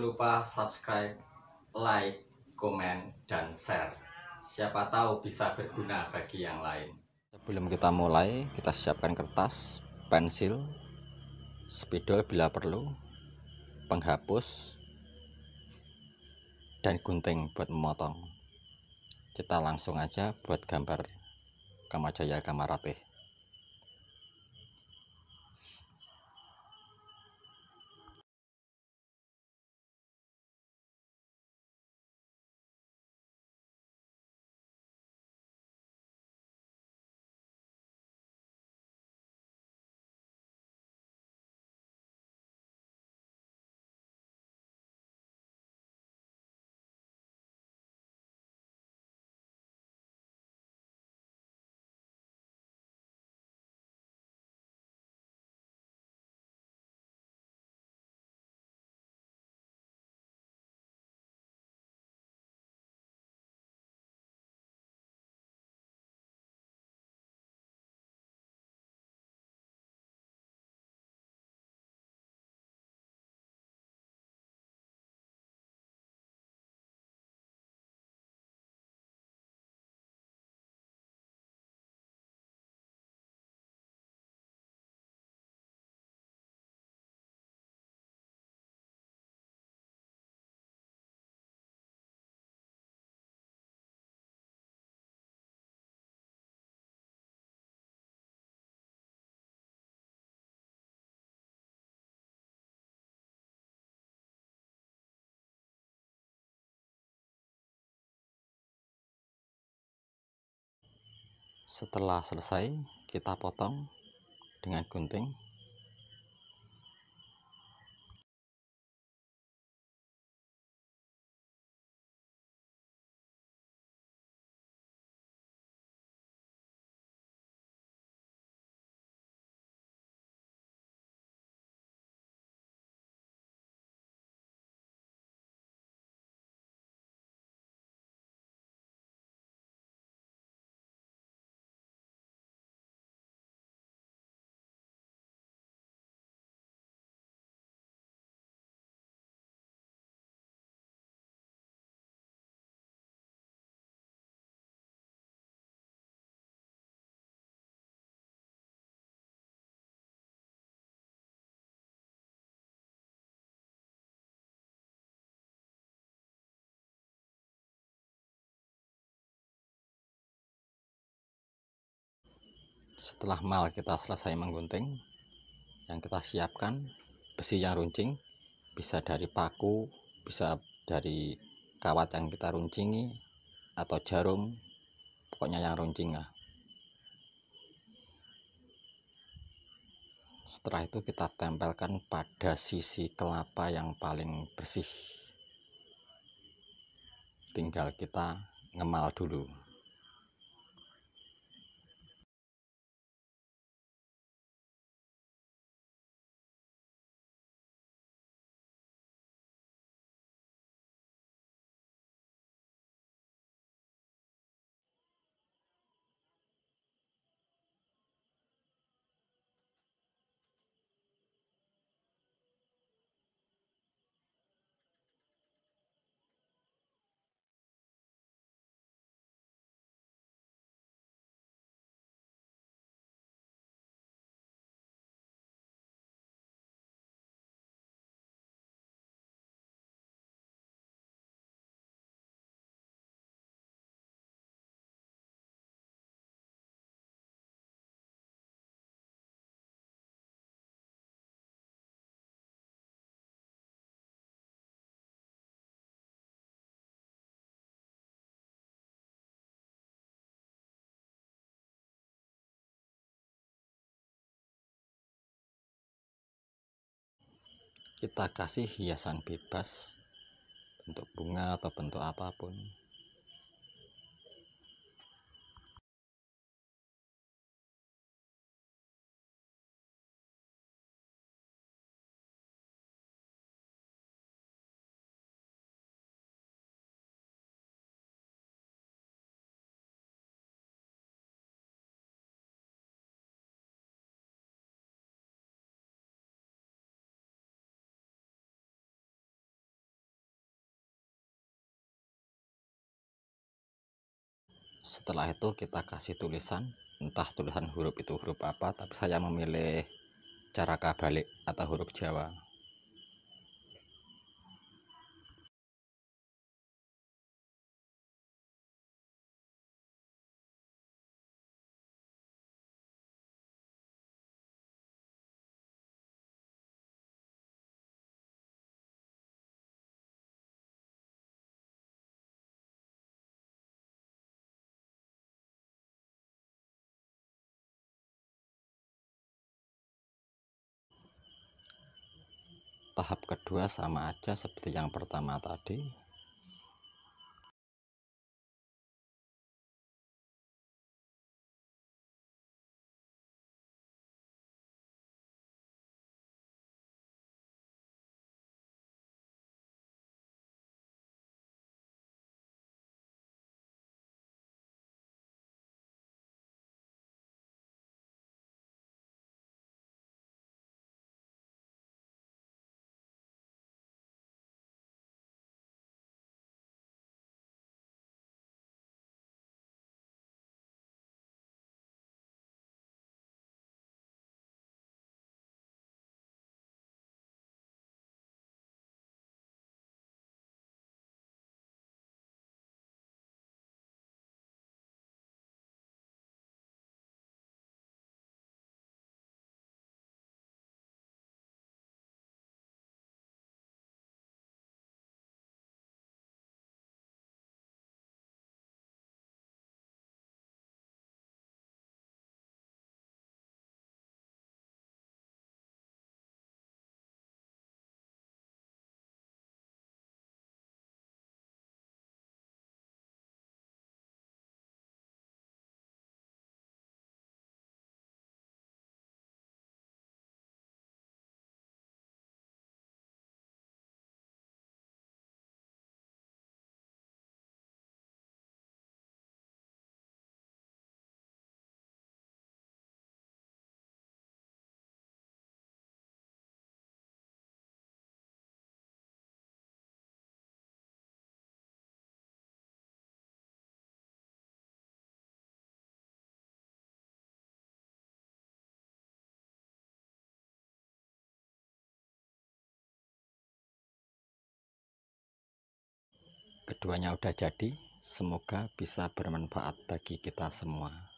lupa subscribe, like, komen, dan share. Siapa tahu bisa berguna bagi yang lain. Sebelum kita mulai, kita siapkan kertas, pensil, spidol bila perlu, penghapus, dan gunting buat memotong. Kita langsung aja buat gambar Kamajaya Kamaratih. setelah selesai kita potong dengan gunting setelah mal kita selesai menggunting yang kita siapkan besi yang runcing bisa dari paku bisa dari kawat yang kita runcingi atau jarum pokoknya yang runcing lah setelah itu kita tempelkan pada sisi kelapa yang paling bersih tinggal kita ngemal dulu kita kasih hiasan bebas bentuk bunga atau bentuk apapun setelah itu kita kasih tulisan entah tulisan huruf itu huruf apa tapi saya memilih cara balik atau huruf Jawa tahap kedua sama aja seperti yang pertama tadi keduanya udah jadi semoga bisa bermanfaat bagi kita semua